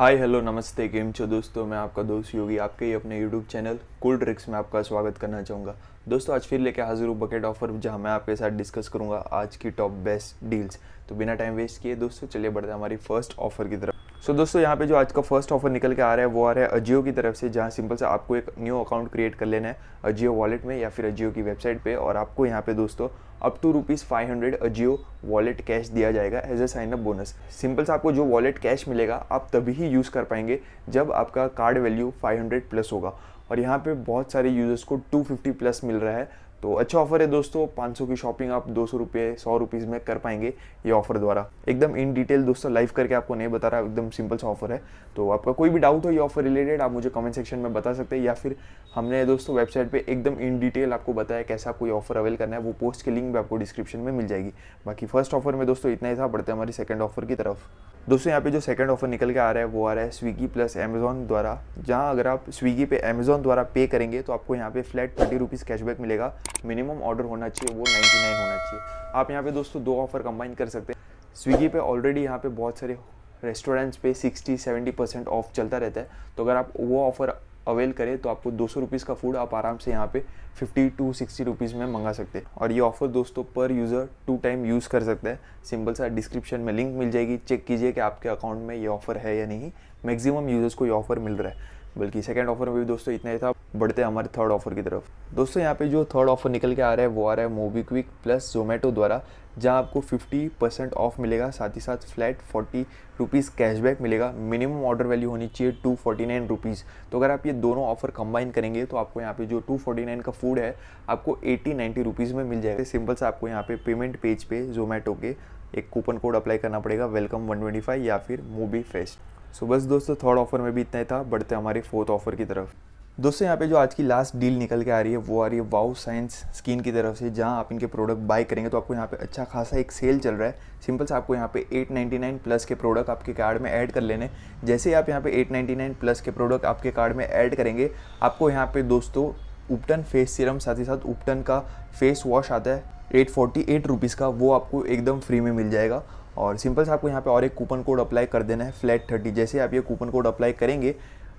hi hello नमस्ते game चो दोस्तों मैं आपका दोस्त योगी आपके ही अपने यूट्यूब चैनल कूल ट्रिक्स में आपका स्वागत करना चाहूँगा दोस्तों आज फिर लेके हाजिर हूँ बकेट ऑफर जहाँ मैं आपके साथ डिस्कस करूँगा आज की टॉप बेस्ट डील्स तो बिना टाइम वेस्ट किए दोस्तों चलिए बढ़ते हैं हमारी फर्स्ट ऑफर की तरफ सो so, दोस्तों यहाँ पे जो आज का फर्स्ट ऑफर निकल के आ रहा है वो आ रहा है अजियो की तरफ से जहाँ सिंपल से आपको एक न्यू अकाउंट क्रिएट कर लेना है अजियो वॉलेट में या फिर अजियो की वेबसाइट पे और आपको यहाँ पे दोस्तों up to rupees five hundred Ajio wallet cash दिया जाएगा as a sign up bonus simple से आपको जो वॉलेट कैश मिलेगा आप तभी ही यूज़ कर पाएंगे जब आपका card value five hundred plus होगा और यहाँ पे बहुत सारे यूज़र्स को टू प्लस मिल रहा है तो अच्छा ऑफर है दोस्तों पाँच की शॉपिंग आप दो सौ रुपये सौ रुपीज़ में कर पाएंगे ये ऑफर द्वारा एकदम इन डिटेल दोस्तों लाइव करके आपको नहीं बता रहा एकदम सिंपल सा ऑफर है तो आपका कोई भी डाउट हो ये ऑफर रिलेटेड आप मुझे कमेंट सेक्शन में बता सकते हैं या फिर हमने दोस्तों वेबसाइट पर एकदम इन डिटेल आपको बताया कैसे आपको ये ऑफर अवेल करना है वो पोस्ट के लिंक भी आपको डिस्क्रिप्शन में मिल जाएगी बाकी फर्स्ट ऑफर में दोस्तों इतना ही था बढ़ते हमारी सेकेंड ऑफर की तरफ दोस्तों यहाँ पे जो सेकंड ऑफर निकल के आ रहा है वो आ रहा है स्विगी प्लस अमेजोन द्वारा जहाँ अगर आप स्विगी पे अमेजोन द्वारा पे करेंगे तो आपको यहाँ पे फ्लैट थर्टी रुपीज़ कैशबैक मिलेगा मिनिमम ऑर्डर होना चाहिए वो 99 होना चाहिए आप यहाँ पे दोस्तों दो ऑफ़र कंबाइन कर सकते हैं स्विगी पे ऑलरेडी यहाँ पे बहुत सारे रेस्टोरेंट्स पे 60-70 परसेंट ऑफ चलता रहता है तो अगर आप वो ऑफ़र अवेल करें तो आपको दो सौ का फूड आप आराम से यहाँ पे 50 टू 60 रुपीज़ में मंगा सकते हैं और ये ऑफ़र दोस्तों पर यूज़र टू टाइम यूज़ कर सकते हैं सिंपल सा डिस्क्रिप्शन में लिंक मिल जाएगी चेक कीजिए कि आपके अकाउंट में ये ऑफ़र है या नहीं मैक्सिमम यूज़र्स को ये ऑफ़र मिल रहा है बल्कि सेकेंड ऑफर में भी दोस्तों इतना ही था बढ़ते हैं हमारे थर्ड ऑफर की तरफ दोस्तों यहाँ पे जो थर्ड ऑफर निकल के आ रहा है वो आ रहा है मोबीक्विक प्लस जोमेटो द्वारा जहाँ आपको 50 परसेंट ऑफ मिलेगा साथ ही साथ फ्लैट फोर्टी रुपीज़ कैशबैक मिलेगा मिनिमम ऑर्डर वैल्यू होनी चाहिए टू फोर्टी नाइन रुपीज़ तो अगर आप ये दोनों ऑफर कंबाइन करेंगे तो आपको यहाँ पे जो टू फोर्टी नाइन का फूड है आपको एट्टी नाइन्टी रुपीज़ में मिल जाएगा सिंपल से आपको यहाँ पे पेमेंट पेज पे जोमेटो के एक कूपन कोड अप्लाई करना पड़ेगा वेलकम 125 या फिर मूवी फेस्ट सो बस दोस्तों थर्ड ऑफर में भी इतना ही था बढ़ते हमारे फोर्थ ऑफर की तरफ दोस्तों यहाँ पे जो आज की लास्ट डील निकल के आ रही है वो आ रही है वाओ साइंस स्किन की तरफ से जहाँ आप इनके प्रोडक्ट बाय करेंगे तो आपको यहाँ पे अच्छा खासा एक सेल चल रहा है सिंपल से आपको यहाँ पे 899 प्लस के प्रोडक्ट आपके कार्ड में ऐड कर लेने जैसे ही आप यहाँ पे 899 प्लस के प्रोडक्ट आपके कार्ड में ऐड करेंगे आपको यहाँ पर दोस्तों उपटन फेस सीरम साथ ही साथ उपटन का फेस वॉश आता है एट फोर्टी एट रुपीज़ का वो आपको एकदम फ्री में मिल जाएगा और सिंपल से आपको यहाँ पे और एक कूपन कोड अप्लाई कर देना है फ्लैट थर्टी जैसे आप ये कूपन कोड अप्लाई करेंगे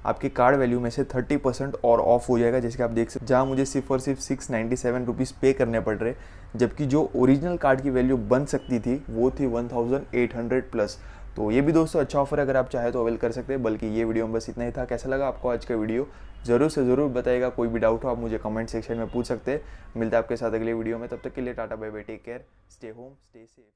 आपके कार्ड वैल्यू में से 30 परसेंट और ऑफ हो जाएगा जैसे कि आप देख सकते जहाँ मुझे सिर्फ और सिर्फ सिक्स नाइन्टी सेवन रुपीज़ पे करने पड़ रहे जबकि जो ओरिजिनल कार्ड की वैल्यू बन सकती थी वो थी 1800 प्लस तो ये भी दोस्तों अच्छा ऑफर है अगर आप चाहे तो अवेल कर सकते हैं बल्कि ये वीडियो में बस इतना ही था कैसा लगा आपको आज का वीडियो ज़रूर से ज़रूर बताएगा कोई भी डाउट हो आप मुझे कमेंट सेक्शन में पूछ सकते हैं मिलते हैं आपके साथ अगले वीडियो में तब तक के लिए tata bye bye take care stay home stay safe